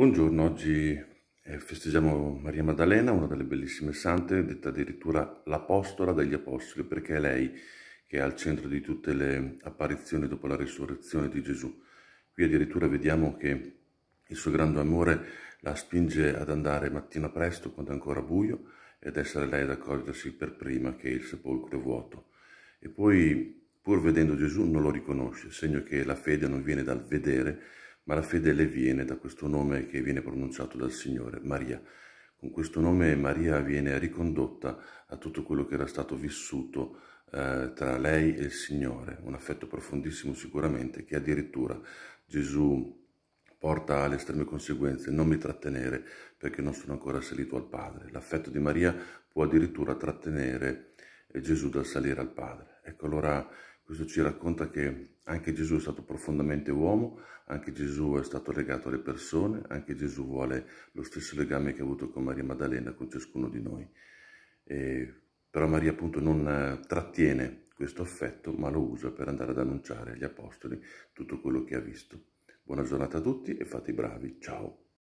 Buongiorno, oggi eh, festeggiamo Maria Maddalena, una delle bellissime sante, detta addirittura l'apostola degli apostoli, perché è lei che è al centro di tutte le apparizioni dopo la risurrezione di Gesù. Qui addirittura vediamo che il suo grande amore la spinge ad andare mattina presto, quando è ancora buio, ed essere lei ad accorgersi per prima che il sepolcro è vuoto. E poi, pur vedendo Gesù, non lo riconosce, segno che la fede non viene dal vedere, ma la fede le viene da questo nome che viene pronunciato dal Signore, Maria. Con questo nome Maria viene ricondotta a tutto quello che era stato vissuto eh, tra lei e il Signore, un affetto profondissimo sicuramente che addirittura Gesù porta alle estreme conseguenze, non mi trattenere perché non sono ancora salito al Padre. L'affetto di Maria può addirittura trattenere Gesù dal salire al Padre. Ecco allora questo ci racconta che anche Gesù è stato profondamente uomo, anche Gesù è stato legato alle persone, anche Gesù vuole lo stesso legame che ha avuto con Maria Maddalena, con ciascuno di noi. E, però Maria appunto non eh, trattiene questo affetto, ma lo usa per andare ad annunciare agli apostoli tutto quello che ha visto. Buona giornata a tutti e fate i bravi. Ciao!